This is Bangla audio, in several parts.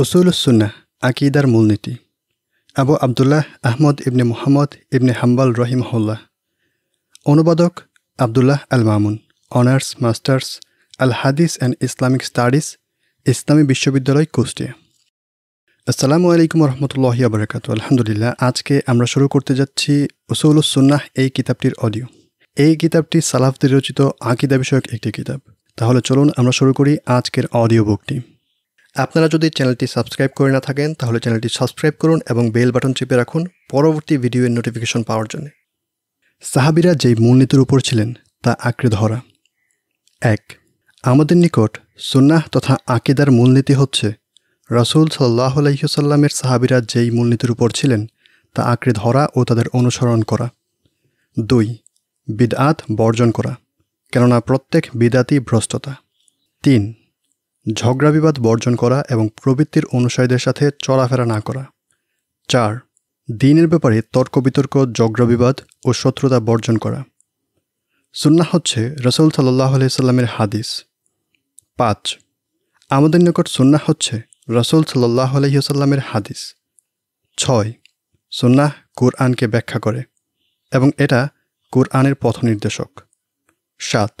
ওসুলুসুন্না আকিদার মূলনীতি আবু আবদুল্লাহ আহমদ ইবনে মুহাম্মদ ইবনে হাম্বাল রহিমহল্লা অনুবাদক Abdullah Al Mamun honours masters Al Hadith and Islamic studies ইসলামী বিশ্ববিদ্যালয় কুষ্টিয়া আসসালামু আলাইকুম রহমতুল্লাহ আবরাকাত আলহামদুলিল্লাহ আজকে আমরা শুরু করতে যাচ্ছি ওসৌলুসুন্নাহ এই কিতাবটির অডিও এই কিতাবটি সালাফদের রচিত আকিদা বিষয়ক একটি কিতাব তাহলে চলুন আমরা শুরু করি আজকের অডিও বুকটি আপনারা যদি চ্যানেলটি সাবস্ক্রাইব করে না থাকেন তাহলে চ্যানেলটি সাবস্ক্রাইব করুন এবং বেল বাটন চেপে রাখুন পরবর্তী ভিডিওর নোটিফিকেশন পাওয়ার জন্য সাহাবিরা যেই মূলনীতির উপর ছিলেন তা আঁকড়ে ধরা এক আমাদের নিকট সুন্নাহ তথা আকিদার মূলনীতি হচ্ছে রসুল সাল্লাহ আলহিহসাল্লামের সাহাবিরা যেই মূলনীতির উপর ছিলেন তা আঁকড়ে ধরা ও তাদের অনুসরণ করা দুই বিদআত বর্জন করা কেননা প্রত্যেক বিদাতি ভ্রষ্টতা তিন ঝগড়া বিবাদ বর্জন করা এবং প্রবৃত্তির অনুসারীদের সাথে চলাফেরা না করা চার দিনের ব্যাপারে তর্ক বিতর্ক ঝগড়া বিবাদ ও শত্রুতা বর্জন করা সুন্না হচ্ছে রসুল সাল্লাহ সাল্লামের হাদিস পাঁচ আমাদের নিকট সুন্না হচ্ছে রসুল সাল্লাহ আলহিহসাল্লামের হাদিস ছয় সুন্না কুরআনকে ব্যাখ্যা করে এবং এটা কোরআনের পথ নির্দেশক সাত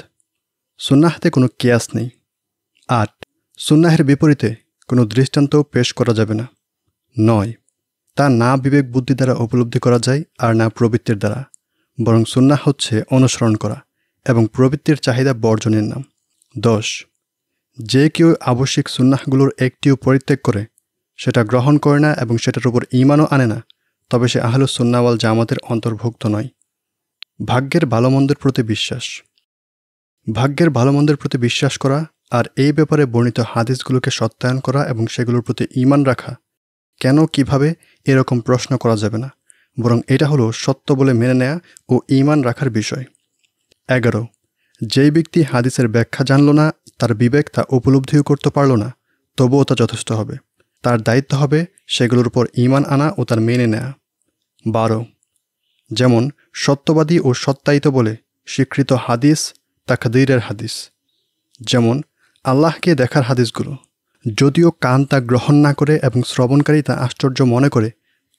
সুন্নাহাতে কোনো কেয়াস নেই আট সুন্নাহের বিপরীতে কোনো দৃষ্টান্ত পেশ করা যাবে না নয় তা না বিবেক বুদ্ধি দ্বারা উপলব্ধি করা যায় আর না প্রবৃত্তির দ্বারা বরং সুন্না হচ্ছে অনুসরণ করা এবং প্রবৃত্তির চাহিদা বর্জনের নাম দশ যে কেউ আবশ্যিক সুন্নাহগুলোর একটিও পরিত্যাগ করে সেটা গ্রহণ করে না এবং সেটার উপর ইমানও আনে না তবে সে আহল সুন্নাওয়াল জামাতের অন্তর্ভুক্ত নয় ভাগ্যের ভালো মন্দের প্রতি বিশ্বাস ভাগ্যের ভালো মন্দের প্রতি বিশ্বাস করা আর এই ব্যাপারে বর্ণিত হাদিসগুলোকে সত্যায়ন করা এবং সেগুলোর প্রতি ইমান রাখা কেন কিভাবে এরকম প্রশ্ন করা যাবে না বরং এটা হলো সত্য বলে মেনে নেয়া ও ইমান রাখার বিষয় এগারো যেই ব্যক্তি হাদিসের ব্যাখ্যা জানল না তার বিবেক তা উপলব্ধিও করতে পারল না তবুও তা যথেষ্ট হবে তার দায়িত্ব হবে সেগুলোর উপর ইমান আনা ও তার মেনে নেয়া বারো যেমন সত্যবাদী ও সত্যায়িত বলে স্বীকৃত হাদিস তাকদীরের হাদিস যেমন আল্লাহকে দেখার হাদিসগুলো যদিও কান তা গ্রহণ না করে এবং শ্রবণকারী তা আশ্চর্য মনে করে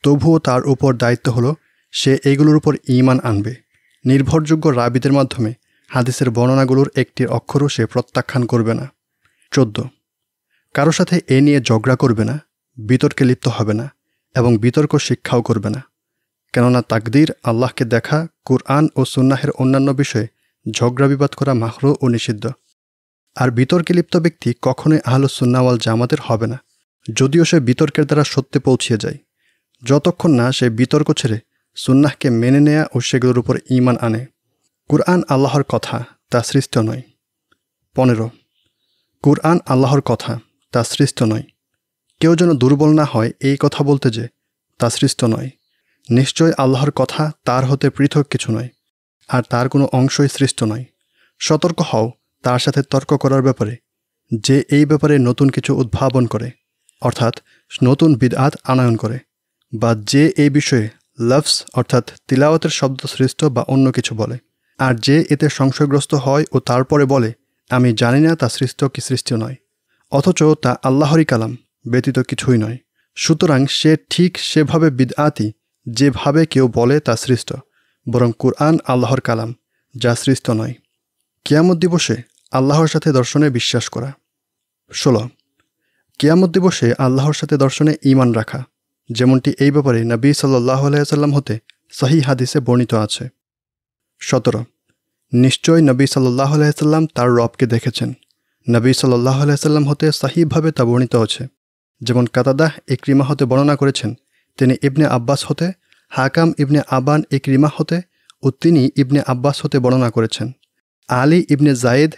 তবুও তার উপর দায়িত্ব হলো সে এগুলোর উপর ইমান আনবে নির্ভরযোগ্য রাবিদের মাধ্যমে হাদিসের বর্ণনাগুলোর একটির অক্ষরও সে প্রত্যাখ্যান করবে না চোদ্দ কারো সাথে এ নিয়ে ঝগড়া করবে না বিতর্কে লিপ্ত হবে না এবং বিতর্ক শিক্ষাও করবে না কেননা তাকদির আল্লাহকে দেখা কুরআন ও সুন্নাহের অন্যান্য বিষয়ে ঝগড়া বিবাদ করা মাহরু ও নিষিদ্ধ আর বিতর্কে লিপ্ত ব্যক্তি কখনোই আহলুসুন্নাওয়াল জামাতের হবে না যদিও সে বিতর্কের দ্বারা সত্যে পৌঁছিয়ে যায় যতক্ষণ না সে বিতর্ক ছেড়ে সুন্নাহকে মেনে নেয়া ও সেগুলোর উপর ইমান আনে কুরআন আল্লাহর কথা তা সৃষ্ট নয় পনেরো কুরআন আল্লাহর কথা তা সৃষ্ট নয় কেউ যেন দুর্বল না হয় এই কথা বলতে যে তা সৃষ্ট নয় নিশ্চয় আল্লাহর কথা তার হতে পৃথক কিছু নয় আর তার কোনো অংশই সৃষ্ট নয় সতর্ক হও তার সাথে তর্ক করার ব্যাপারে যে এই ব্যাপারে নতুন কিছু উদ্ভাবন করে অর্থাৎ নতুন বিদআত আনায়ন করে বা যে এই বিষয়ে লাভস অর্থাৎ তিলাওয়াতের শব্দ সৃষ্ট বা অন্য কিছু বলে আর যে এতে সংশয়গ্রস্ত হয় ও তারপরে বলে আমি জানি না তা সৃষ্ট কি সৃষ্ট নয় অথচ তা আল্লাহরই কালাম ব্যতীত কিছুই নয় সুতরাং সে ঠিক সেভাবে বিদআতি যেভাবে কেউ বলে তা সৃষ্ট বরং কুরআন আল্লাহর কালাম যা সৃষ্ট নয় কিয়ামত দিবসে আল্লাহর সাথে দর্শনে বিশ্বাস করা ষোলো কেয়ামত দিবসে আল্লাহর সাথে দর্শনে ইমান রাখা যেমনটি এই ব্যাপারে নবী সাল্লাহ আলাইসাল্লাম হতে সাহি হাদিসে বর্ণিত আছে সতেরো নিশ্চয় নবী সাল্লাহ আলাইসাল্লাম তার রবকে দেখেছেন নবী সাল্লাহ আলাইসাল্লাম হতে সাহিভাবে তা বর্ণিত আছে যেমন কাতাদাহ ইকরিমা হতে বর্ণনা করেছেন তিনি ইবনে আব্বাস হতে হাকাম ইবনে আবান ইকরিমা হতে ও তিনি ইবনে আব্বাস হতে বর্ণনা করেছেন আলী ইবনে জায়েদ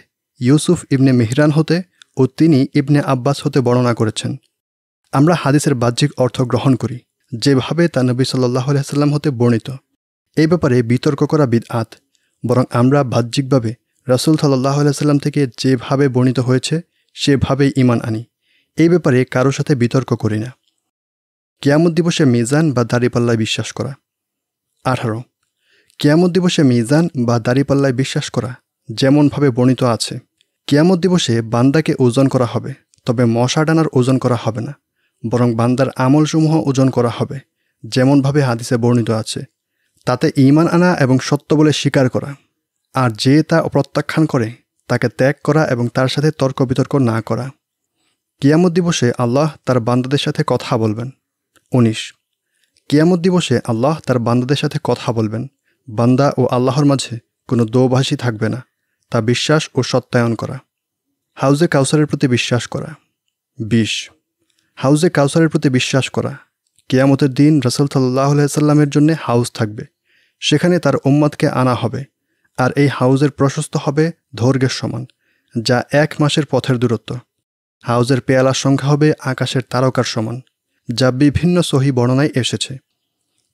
ইউসুফ ইবনে মেহরান হতে ও তিনি ইবনে আব্বাস হতে বর্ণনা করেছেন আমরা হাদিসের বাহ্যিক অর্থ গ্রহণ করি যেভাবে তা নবী সাল্লাহ আলাইসাল্লাম হতে বর্ণিত এই ব্যাপারে বিতর্ক করা বিদ আত বরং আমরা বাহ্যিকভাবে রাসুল সাল্লাহ আলাইসাল্লাম থেকে যেভাবে বর্ণিত হয়েছে সেভাবেই ইমান আনি এই ব্যাপারে কারো সাথে বিতর্ক করি না কেয়ামত দিবসে মিজান বা দাড়িপাল্লায় বিশ্বাস করা আঠারো কেয়ামত দিবসে মিজান বা দাড়িপাল্লায় বিশ্বাস করা যেমনভাবে বর্ণিত আছে কিয়ামত দিবসে বান্দাকে ওজন করা হবে তবে মশা ডানার ওজন করা হবে না বরং বান্দার আমলসমূহ ওজন করা হবে যেমনভাবে হাদিসে বর্ণিত আছে তাতে ইমান আনা এবং সত্য বলে স্বীকার করা আর যে তা প্রত্যাখ্যান করে তাকে ত্যাগ করা এবং তার সাথে তর্ক বিতর্ক না করা কিয়ামত দিবসে আল্লাহ তার বান্দাদের সাথে কথা বলবেন উনিশ কিয়ামত দিবসে আল্লাহ তার বান্দাদের সাথে কথা বলবেন বান্দা ও আল্লাহর মাঝে কোনো দোভাষী থাকবে না তা বিশ্বাস ও সত্যায়ন করা হাউজে কাউসারের প্রতি বিশ্বাস করা বিশ হাউজে কাউসারের প্রতি বিশ্বাস করা কেয়ামতের দিন রসুল সাল্লাহ সাল্লামের জন্য হাউস থাকবে সেখানে তার উম্মাদকে আনা হবে আর এই হাউজের প্রশস্ত হবে ধৈর্ঘ্যের সমান যা এক মাসের পথের দূরত্ব হাউজের পেয়ালার সংখ্যা হবে আকাশের তারকার সমান যা বিভিন্ন সহি বর্ণনায় এসেছে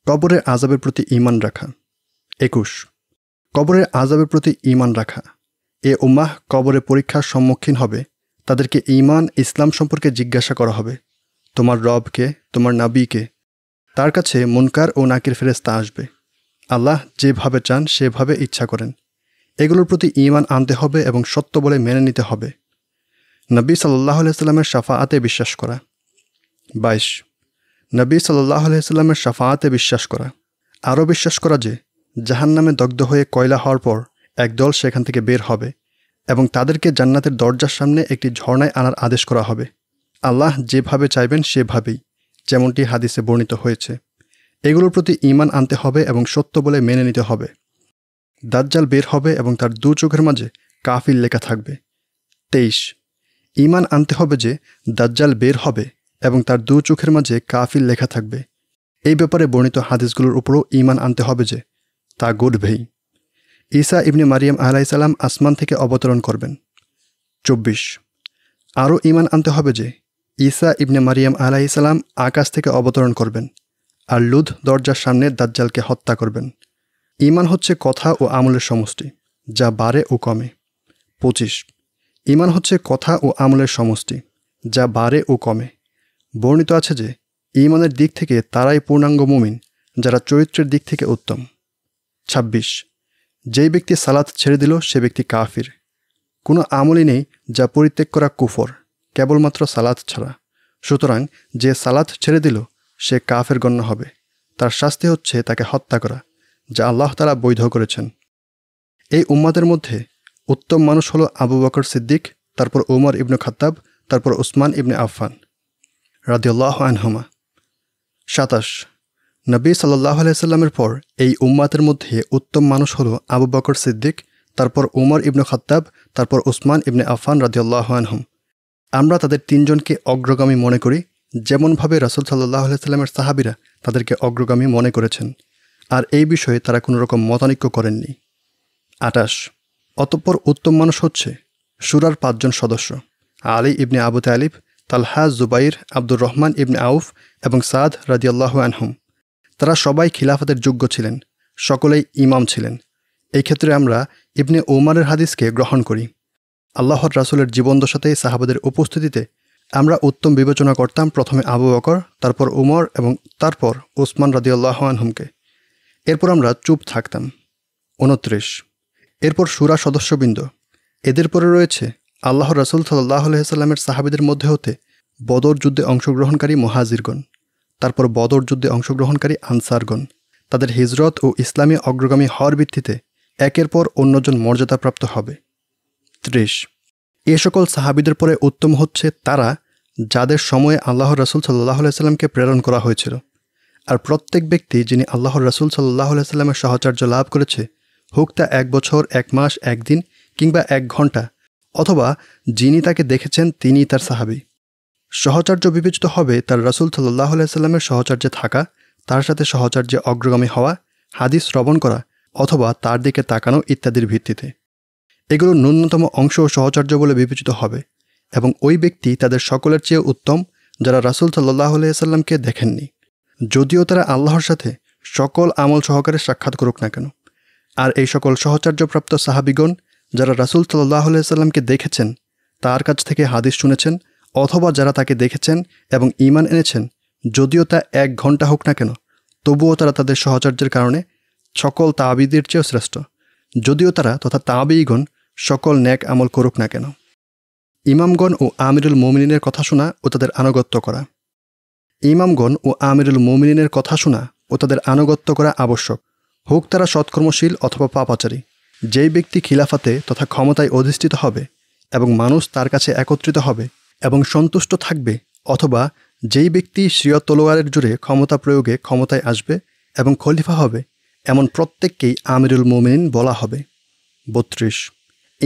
কবরের আজাবের প্রতি ইমান রাখা একুশ কবরের আজাবের প্রতি ইমান রাখা এ উম্মাহ কবরে পরীক্ষার সম্মুখীন হবে তাদেরকে ইমান ইসলাম সম্পর্কে জিজ্ঞাসা করা হবে তোমার রবকে তোমার নাবিকে তার কাছে মুনকার ও নাকির ফেরেস্তা আসবে আল্লাহ যেভাবে চান সেভাবে ইচ্ছা করেন এগুলোর প্রতি ইমান আনতে হবে এবং সত্য বলে মেনে নিতে হবে নবী সাল্লাহ আলাইস্লামের সাফাআতে বিশ্বাস করা বাইশ নবী সাল্লাহ আলাইস্লামের সাফাআতে বিশ্বাস করা আরও বিশ্বাস করা যে জাহান্নামে দগ্ধ হয়ে কয়লা হওয়ার পর একদল সেখান থেকে বের হবে এবং তাদেরকে জান্নাতের দরজার সামনে একটি ঝর্ণায় আনার আদেশ করা হবে আল্লাহ যেভাবে চাইবেন সেভাবেই যেমনটি হাদিসে বর্ণিত হয়েছে এগুলোর প্রতি ইমান আনতে হবে এবং সত্য বলে মেনে নিতে হবে দাজ্জাল বের হবে এবং তার দু চোখের মাঝে কাফিল লেখা থাকবে তেইশ ইমান আনতে হবে যে দাজ্জাল বের হবে এবং তার দু চোখের মাঝে কাফিল লেখা থাকবে এই ব্যাপারে বর্ণিত হাদিসগুলোর উপরও ইমান আনতে হবে যে তা গড়বেই ঈসা ইবনে মারিয়াম সাল্লাম আসমান থেকে অবতরণ করবেন চব্বিশ আরও ইমান আনতে হবে যে ঈসা ইবনে মারিয়াম সাল্লাম আকাশ থেকে অবতরণ করবেন আর লুধ দরজার সামনে দাজ্জালকে হত্যা করবেন ইমান হচ্ছে কথা ও আমলের সমষ্টি যা বাড়ে ও কমে পঁচিশ ইমান হচ্ছে কথা ও আমলের সমষ্টি যা বাড়ে ও কমে বর্ণিত আছে যে ইমানের দিক থেকে তারাই পূর্ণাঙ্গ মুমিন যারা চরিত্রের দিক থেকে উত্তম ছাব্বিশ যেই ব্যক্তি সালাত ছেড়ে দিল সে ব্যক্তি কাফির কোনো আমলই নেই যা পরিত্যাগ করা কুফর কেবলমাত্র সালাত ছাড়া সুতরাং যে সালাত ছেড়ে দিল সে কাফের গণ্য হবে তার শাস্তি হচ্ছে তাকে হত্যা করা যা আল্লাহ তারা বৈধ করেছেন এই উম্মাদের মধ্যে উত্তম মানুষ হলো আবু বকর সিদ্দিক তারপর ওমর ইবনু খাতাব তারপর ওসমান ইবনে আফফান রাদিউল্লাহ আনহমা সাতাশ নবী সাল্লাহ আলাইসাল্লামের পর এই উম্মাতের মধ্যে উত্তম মানুষ হল আবু বকর সিদ্দিক তারপর উমর ইবনে খত্তাব তারপর উসমান ইবনে আফান রাজিউল্লাহ আনহম আমরা তাদের তিনজনকে অগ্রগামী মনে করি যেমনভাবে রাসুল সাল্লাহ আলাইস্লামের সাহাবিরা তাদেরকে অগ্রগামী মনে করেছেন আর এই বিষয়ে তারা কোনো রকম মতানৈক্য করেননি আটাশ অতঃপর উত্তম মানুষ হচ্ছে সুরার পাঁচজন সদস্য আলী ইবনে আবুতে আলিফ তালহা জুবাইর আব্দুর রহমান ইবনে আউফ এবং সাদ রাজিউল্লাহ আনহম তারা সবাই খিলাফতের যোগ্য ছিলেন সকলেই ইমাম ছিলেন এই ক্ষেত্রে আমরা ইবনে ওমারের হাদিসকে গ্রহণ করি আল্লাহর রাসুলের জীবনদশাতে সাহাবাদের উপস্থিতিতে আমরা উত্তম বিবেচনা করতাম প্রথমে আবু বকর তারপর উমর এবং তারপর ওসমান রাদিউল্লাহ আনহুমকে এরপর আমরা চুপ থাকতাম উনত্রিশ এরপর সুরা সদস্যবৃন্দ এদের পরে রয়েছে আল্লাহর রাসুল সাল্লাহ সাল্লামের সাহাবিদের মধ্যে হতে বদর যুদ্ধে অংশগ্রহণকারী মহাজিরগণ তারপর বদর যুদ্ধে অংশগ্রহণকারী আনসারগণ তাদের হিজরত ও ইসলামী অগ্রগামী হওয়ার ভিত্তিতে একের পর অন্যজন মর্যাদাপ্রাপ্ত হবে ত্রিশ এ সকল সাহাবিদের পরে উত্তম হচ্ছে তারা যাদের সময়ে আল্লাহর রসুল সাল্লাহ আলাইসাল্লামকে প্রেরণ করা হয়েছিল আর প্রত্যেক ব্যক্তি যিনি আল্লাহর রসুল সাল্লাহ সাল্লামের সাহচর্য লাভ করেছে হোক তা এক বছর এক মাস একদিন কিংবা এক ঘন্টা অথবা যিনি তাকে দেখেছেন তিনি তার সাহাবি সহচার্য বিবেচিত হবে তার রাসুল সাল্লাহ আলাইস্লামের সহচার্যে থাকা তার সাথে সহচার্যে অগ্রগামী হওয়া হাদিস শ্রবণ করা অথবা তার দিকে তাকানো ইত্যাদির ভিত্তিতে এগুলোর ন্যূনতম অংশ সহচার্য বলে বিবেচিত হবে এবং ওই ব্যক্তি তাদের সকলের চেয়ে উত্তম যারা রাসুল সাল্লাহ আলাইসাল্লামকে দেখেননি যদিও তারা আল্লাহর সাথে সকল আমল সহকারে সাক্ষাৎ করুক না কেন আর এই সকল সহচার্যপ্রাপ্ত সাহাবিগণ যারা রাসুল সাল্লাহ আলাইসাল্লামকে দেখেছেন তার কাছ থেকে হাদিস শুনেছেন অথবা যারা তাকে দেখেছেন এবং ইমান এনেছেন যদিও তা এক ঘন্টা হোক না কেন তবুও তারা তাদের সহচর্যের কারণে সকল তাবিদের চেয়েও শ্রেষ্ঠ যদিও তারা তথা তাবিগণ সকল ন্যাক আমল করুক না কেন ইমামগণ ও আমিরুল মোমিনের কথা শোনা ও তাদের আনুগত্য করা ইমামগণ ও আমিরুল মোমিনের কথা শোনা ও তাদের আনুগত্য করা আবশ্যক হোক তারা সৎকর্মশীল অথবা পাপাচারী যেই ব্যক্তি খিলাফাতে তথা ক্ষমতায় অধিষ্ঠিত হবে এবং মানুষ তার কাছে একত্রিত হবে এবং সন্তুষ্ট থাকবে অথবা যেই ব্যক্তি স্বীয় তলোয়ারের জুড়ে ক্ষমতা প্রয়োগে ক্ষমতায় আসবে এবং খলিফা হবে এমন প্রত্যেককেই আমিরুল মোমিন বলা হবে বত্রিশ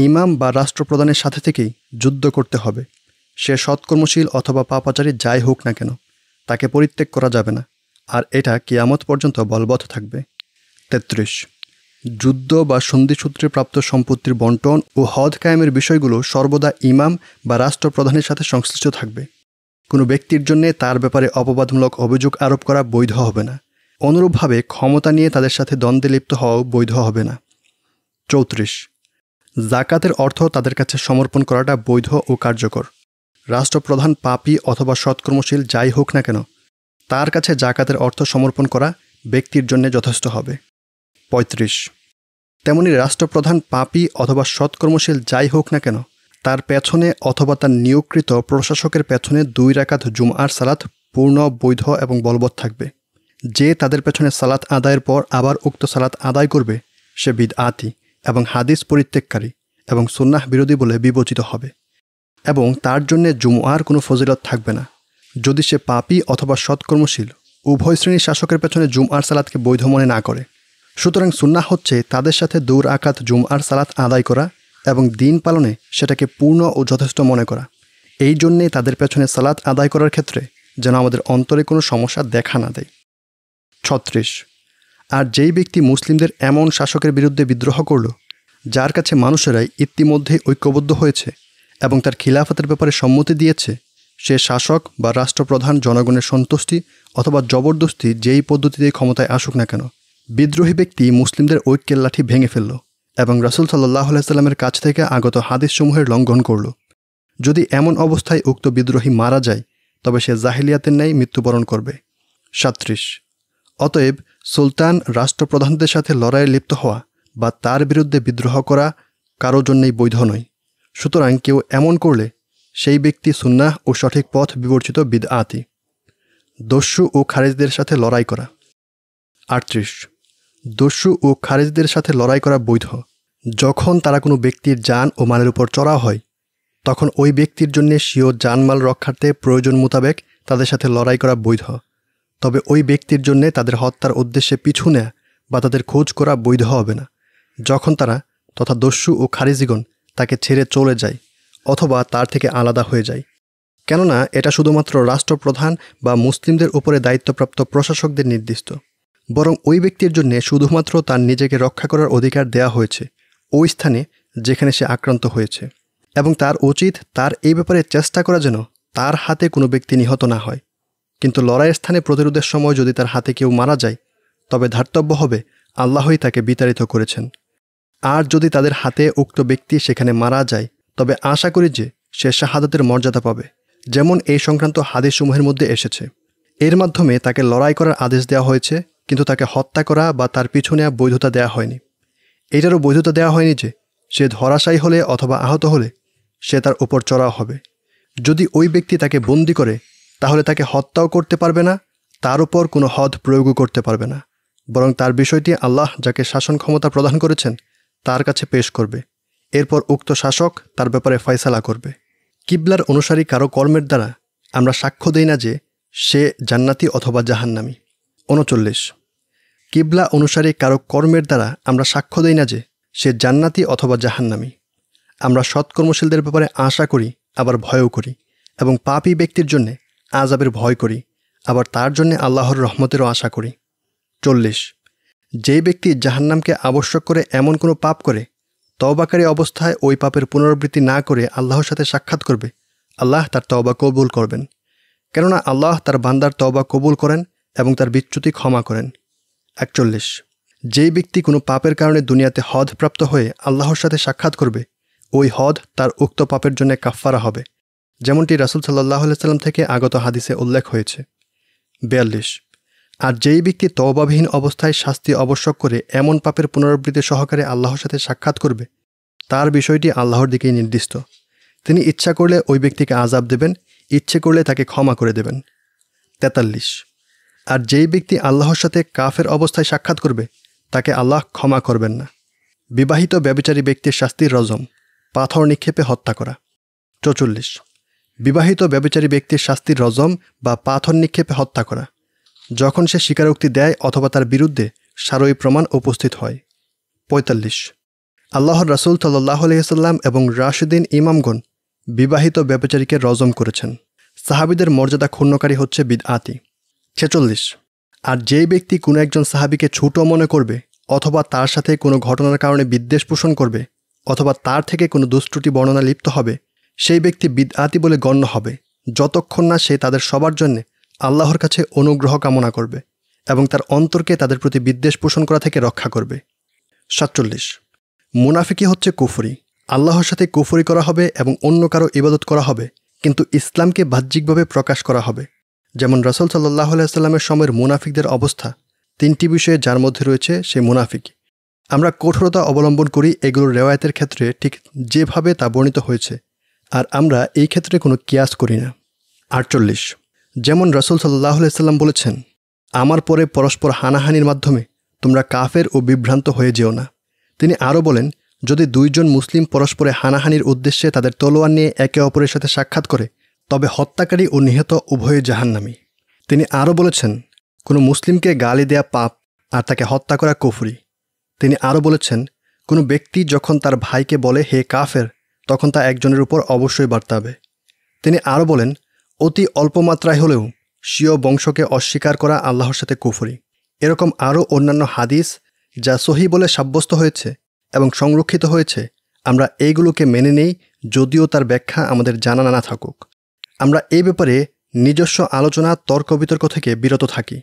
ইমাম বা রাষ্ট্রপ্রধানের সাথে থেকেই যুদ্ধ করতে হবে সে সৎকর্মশীল অথবা পাপাচারী যাই হোক না কেন তাকে পরিত্যাগ করা যাবে না আর এটা কিয়ামত পর্যন্ত বলবৎ থাকবে তেত্রিশ যুদ্ধ বা সন্ধিসূত্রে প্রাপ্ত সম্পত্তির বন্টন ও হদ কায়েমের বিষয়গুলো সর্বদা ইমাম বা রাষ্ট্রপ্রধানের সাথে সংশ্লিষ্ট থাকবে কোনো ব্যক্তির জন্যে তার ব্যাপারে অপবাদমূলক অভিযোগ আরোপ করা বৈধ হবে না অনুরূপভাবে ক্ষমতা নিয়ে তাদের সাথে দ্বন্দ্বে লিপ্ত হওয়াও বৈধ হবে না চৌত্রিশ জাকাতের অর্থ তাদের কাছে সমর্পণ করাটা বৈধ ও কার্যকর রাষ্ট্রপ্রধান পাপি অথবা সৎকর্মশীল যাই হোক না কেন তার কাছে জাকাতের অর্থ সমর্পণ করা ব্যক্তির জন্য যথেষ্ট হবে পঁয়ত্রিশ তেমনি রাষ্ট্রপ্রধান পাপি অথবা সৎকর্মশীল যাই হোক না কেন তার পেছনে অথবা তার নিয়োগকৃত প্রশাসকের পেছনে দুই রাকাত জুমআর সালাত পূর্ণ বৈধ এবং বলবৎ থাকবে যে তাদের পেছনে সালাত আদায়ের পর আবার উক্ত সালাত আদায় করবে সে বিদ আতি এবং হাদিস পরিত্যাগকারী এবং সুন্নাহ বিরোধী বলে বিবেচিত হবে এবং তার জন্যে জুমুয়ার কোনো ফজিলত থাকবে না যদি সে পাপি অথবা সৎকর্মশীল উভয় শ্রেণীর শাসকের পেছনে জুমআর সালাতকে বৈধ মনে না করে সুতরাং সুন্না হচ্ছে তাদের সাথে দূর আকাত জুমআর সালাত আদায় করা এবং দিন পালনে সেটাকে পূর্ণ ও যথেষ্ট মনে করা এই জন্যে তাদের পেছনে সালাত আদায় করার ক্ষেত্রে যেন আমাদের অন্তরে কোনো সমস্যা দেখা না দেয় ছত্রিশ আর যেই ব্যক্তি মুসলিমদের এমন শাসকের বিরুদ্ধে বিদ্রোহ করল যার কাছে মানুষেরাই ইতিমধ্যেই ঐক্যবদ্ধ হয়েছে এবং তার খিলাফতের ব্যাপারে সম্মতি দিয়েছে সে শাসক বা রাষ্ট্রপ্রধান জনগণের সন্তুষ্টি অথবা জবরদস্তি যেই পদ্ধতিতে ক্ষমতায় আসুক না কেন বিদ্রোহী ব্যক্তি মুসলিমদের ঐক্যের লাঠি ভেঙে ফেলল এবং রাসুল সাল্লাহ আলাইস্লামের কাছ থেকে আগত হাদিসসমূহের লঙ্ঘন করল যদি এমন অবস্থায় উক্ত বিদ্রোহী মারা যায় তবে সে জাহিলিয়াতের ন্যায় মৃত্যুবরণ করবে সাত্রিশ অতএব সুলতান রাষ্ট্রপ্রধানদের সাথে লড়াইয়ে লিপ্ত হওয়া বা তার বিরুদ্ধে বিদ্রোহ করা কারোর জন্যই বৈধ নয় সুতরাং কেউ এমন করলে সেই ব্যক্তি সুন্নাহ ও সঠিক পথ বিবর্চিত বিদ আতি দস্যু ও খারেজদের সাথে লড়াই করা আটত্রিশ দস্যু ও খারেজদের সাথে লড়াই করা বৈধ যখন তারা কোনো ব্যক্তির যান ও মালের উপর চড়া হয় তখন ওই ব্যক্তির জন্য স্বীয় জানমাল রক্ষার্থে প্রয়োজন মোতাবেক তাদের সাথে লড়াই করা বৈধ তবে ওই ব্যক্তির জন্য তাদের হত্যার উদ্দেশ্যে পিছু নেয়া বা তাদের খোঁজ করা বৈধ হবে না যখন তারা তথা দস্যু ও খারিজিগণ তাকে ছেড়ে চলে যায় অথবা তার থেকে আলাদা হয়ে যায় কেননা এটা শুধুমাত্র রাষ্ট্রপ্রধান বা মুসলিমদের উপরে দায়িত্বপ্রাপ্ত প্রশাসকদের নির্দিষ্ট বরং ওই ব্যক্তির জন্য শুধুমাত্র তার নিজেকে রক্ষা করার অধিকার দেয়া হয়েছে ওই স্থানে যেখানে সে আক্রান্ত হয়েছে এবং তার উচিত তার এই ব্যাপারে চেষ্টা করা যেন তার হাতে কোনো ব্যক্তি নিহত না হয় কিন্তু লড়াইয়ের স্থানে প্রতিরোধের সময় যদি তার হাতে কেউ মারা যায় তবে ধার্তব্য হবে আল্লাহই তাকে বিতাড়িত করেছেন আর যদি তাদের হাতে উক্ত ব্যক্তি সেখানে মারা যায় তবে আশা করি যে সে শাহাদাতের মর্যাদা পাবে যেমন এই সংক্রান্ত হাদিসসমূহের মধ্যে এসেছে এর মাধ্যমে তাকে লড়াই করার আদেশ দেওয়া হয়েছে কিন্তু তাকে হত্যা করা বা তার পিছনে বৈধতা দেয়া হয়নি এটারও বৈধতা দেয়া হয়নি যে সে ধরাশায়ী হলে অথবা আহত হলে সে তার উপর চড়াও হবে যদি ওই ব্যক্তি তাকে বন্দি করে তাহলে তাকে হত্যাও করতে পারবে না তার উপর কোনো হদ প্রয়োগও করতে পারবে না বরং তার বিষয়টি আল্লাহ যাকে শাসন ক্ষমতা প্রদান করেছেন তার কাছে পেশ করবে এরপর উক্ত শাসক তার ব্যাপারে ফয়সালা করবে কিবলার অনুসারী কারো কর্মের দ্বারা আমরা সাক্ষ্য দেই না যে সে জান্নাতি অথবা জাহান্নামী উনচল্লিশ কিবলা অনুসারে কারো কর্মের দ্বারা আমরা সাক্ষ্য দেই না যে সে জান্নাতি অথবা জাহান্নামি আমরা সৎকর্মশীলদের ব্যাপারে আশা করি আবার ভয়ও করি এবং পাপি ব্যক্তির জন্যে আজাবের ভয় করি আবার তার জন্যে আল্লাহর রহমতেরও আশা করি চল্লিশ যে ব্যক্তি জাহান্নামকে আবশ্যক করে এমন কোনো পাপ করে তবাকারী অবস্থায় ওই পাপের পুনরাবৃত্তি না করে আল্লাহর সাথে সাক্ষাৎ করবে আল্লাহ তার তওবা কবুল করবেন কেননা আল্লাহ তার বান্দার তওবা কবুল করেন এবং তার বিচ্যুতি ক্ষমা করেন একচল্লিশ যে ব্যক্তি কোনো পাপের কারণে দুনিয়াতে হদ প্রাপ্ত হয়ে আল্লাহর সাথে সাক্ষাৎ করবে ওই হদ তার উক্ত পাপের জন্য কাফফারা হবে যেমনটি রাসুল সাল্লাহ সাল্লাম থেকে আগত হাদিসে উল্লেখ হয়েছে বিয়াল্লিশ আর যেই ব্যক্তি তওবাবিহীন অবস্থায় শাস্তি আবশ্যক করে এমন পাপের পুনরাবৃত্তি সহকারে আল্লাহর সাথে সাক্ষাৎ করবে তার বিষয়টি আল্লাহর দিকেই নির্দিষ্ট তিনি ইচ্ছা করলে ওই ব্যক্তিকে আজাব দেবেন ইচ্ছে করলে তাকে ক্ষমা করে দেবেন তেতাল্লিশ আর যেই ব্যক্তি আল্লাহর সাথে কাফের অবস্থায় সাক্ষাৎ করবে তাকে আল্লাহ ক্ষমা করবেন না বিবাহিত ব্যবচারী ব্যক্তির শাস্তির রজম পাথর নিক্ষেপে হত্যা করা চৌচল্লিশ বিবাহিত ব্যবচারী ব্যক্তির শাস্তির রজম বা পাথর নিক্ষেপে হত্যা করা যখন সে স্বীকারোক্তি দেয় অথবা তার বিরুদ্ধে সারই প্রমাণ উপস্থিত হয় পঁয়তাল্লিশ আল্লাহর রাসুল সাল্লাহ আলহিহাল্লাম এবং রাশিদিন ইমামগণ বিবাহিত ব্যবচারীকে রজম করেছেন সাহাবিদের মর্যাদা ক্ষুণ্ণকারী হচ্ছে বিদ আতি ছেচল্লিশ আর যেই ব্যক্তি কোনো একজন সাহাবিকে ছোট মনে করবে অথবা তার সাথে কোনো ঘটনার কারণে বিদ্বেষ পোষণ করবে অথবা তার থেকে কোনো দুষ্টুটি বর্ণনা লিপ্ত হবে সেই ব্যক্তি বিদআতি বলে গণ্য হবে যতক্ষণ না সে তাদের সবার জন্যে আল্লাহর কাছে অনুগ্রহ কামনা করবে এবং তার অন্তরকে তাদের প্রতি বিদ্বেষ পোষণ করা থেকে রক্ষা করবে সাতচল্লিশ মুনাফিকি হচ্ছে কুফরি আল্লাহর সাথে কুফরি করা হবে এবং অন্য কারো ইবাদত করা হবে কিন্তু ইসলামকে বাহ্যিকভাবে প্রকাশ করা হবে যেমন রসল সাল্লাহ আলাইস্লামের সময়ের মুনাফিকদের অবস্থা তিনটি বিষয়ে যার মধ্যে রয়েছে সেই মুনাফিক আমরা কঠোরতা অবলম্বন করি এগুলোর রেওয়ায়তের ক্ষেত্রে ঠিক যেভাবে তা বর্ণিত হয়েছে আর আমরা এই ক্ষেত্রে কোনো কিয়াস করি না আটচল্লিশ যেমন রসুল সাল্লাহ আলাইস্লাম বলেছেন আমার পরে পরস্পর হানাহানির মাধ্যমে তোমরা কাফের ও বিভ্রান্ত হয়ে যেও না তিনি আরও বলেন যদি দুইজন মুসলিম পরস্পরে হানাহানির উদ্দেশ্যে তাদের তলোয়ার নিয়ে একে অপরের সাথে সাক্ষাৎ করে তবে হত্যাকারী ও নিহত উভয়ে জাহান্নামি তিনি আরও বলেছেন কোনো মুসলিমকে গালি দেয়া পাপ আর তাকে হত্যা করা কুফরি তিনি আরও বলেছেন কোনো ব্যক্তি যখন তার ভাইকে বলে হে কাফের তখন তা একজনের উপর অবশ্যই বার্তাবে তিনি আরও বলেন অতি অল্প মাত্রায় হলেও স্বীয় বংশকে অস্বীকার করা আল্লাহর সাথে কুফরি এরকম আরও অন্যান্য হাদিস যা সহি বলে সাব্যস্ত হয়েছে এবং সংরক্ষিত হয়েছে আমরা এইগুলোকে মেনে নেই যদিও তার ব্যাখ্যা আমাদের জানা না থাকুক আমরা এই ব্যাপারে নিজস্ব আলোচনা তর্ক বিতর্ক থেকে বিরত থাকি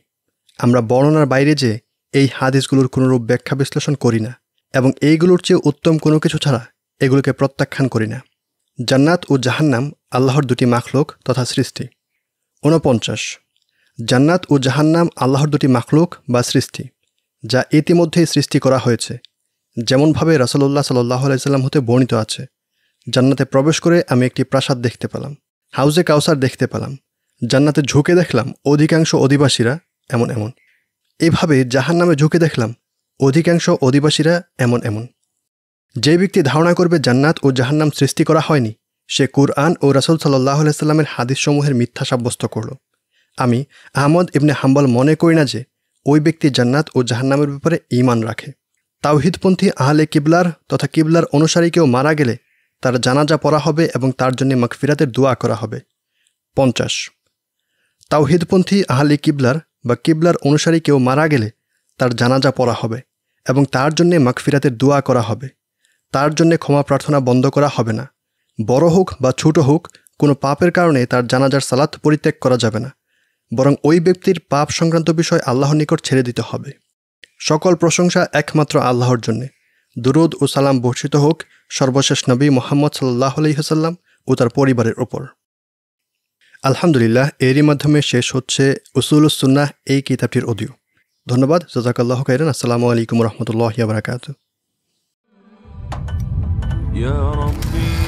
আমরা বর্ণনার বাইরে যে এই হাদিসগুলোর কোনোরূপ ব্যাখ্যা বিশ্লেষণ করি না এবং এইগুলোর চেয়ে উত্তম কোনো কিছু ছাড়া এগুলোকে প্রত্যাখ্যান করি না জান্নাত ও জাহান্নাম আল্লাহর দুটি মাখলোক তথা সৃষ্টি ঊনপঞ্চাশ জান্নাত ও জাহান্নাম আল্লাহর দুটি মাখলুক বা সৃষ্টি যা ইতিমধ্যেই সৃষ্টি করা হয়েছে যেমনভাবে রাসলল্লাহ সাল্লাহ আলাইসাল্লাম হতে বর্ণিত আছে জান্নাতে প্রবেশ করে আমি একটি প্রাসাদ দেখতে পেলাম হাউজে কাউসার দেখতে পেলাম জান্নাতে ঝুঁকে দেখলাম অধিকাংশ অধিবাসীরা এমন এমন এভাবে জাহান নামে ঝুঁকে দেখলাম অধিকাংশ অধিবাসীরা এমন এমন যে ব্যক্তি ধারণা করবে জান্নাত ও জাহান্নাম সৃষ্টি করা হয়নি সে কুরআন ও রাসুল সাল্লাহ সাল্লামের হাদিসসমূহের মিথ্যা সাব্যস্ত করল আমি আহমদ ইবনে হাম্বল মনে করি না যে ওই ব্যক্তি জান্নাত ও জাহান্নামের ব্যাপারে ইমান রাখে তাওহিদপন্থী আহলে কিবলার তথা কিবলার অনুসারী কেউ মারা গেলে তার জানাজা পড়া হবে এবং তার জন্য মাকফিরাতের দোয়া করা হবে পঞ্চাশ তাওহিদপন্থী আহালি কিবলার বা কিবলার অনুসারী কেউ মারা গেলে তার জানাজা পড়া হবে এবং তার জন্যে মাকফিরাতের দোয়া করা হবে তার জন্যে ক্ষমা প্রার্থনা বন্ধ করা হবে না বড় হোক বা ছোট হোক কোনো পাপের কারণে তার জানাজার সালাত পরিত্যাগ করা যাবে না বরং ওই ব্যক্তির পাপ সংক্রান্ত বিষয় আল্লাহর নিকট ছেড়ে দিতে হবে সকল প্রশংসা একমাত্র আল্লাহর জন্যে দুরুদ ও সালাম বর্ষিত হোক সর্বশেষ নবী মোহাম্মদ সাল্লাহ আলহিহাসাল্লাম ও তার পরিবারের ওপর আলহামদুলিল্লাহ এরই মাধ্যমে শেষ হচ্ছে উসুল উসুলুসুন্নাহ এই কিতাবটির অডিও ধন্যবাদ জজাকাল্লাহ খাইরান আসসালামু আলাইকুম রহমতুল্লাহ বারাকাতু Ya Rabbi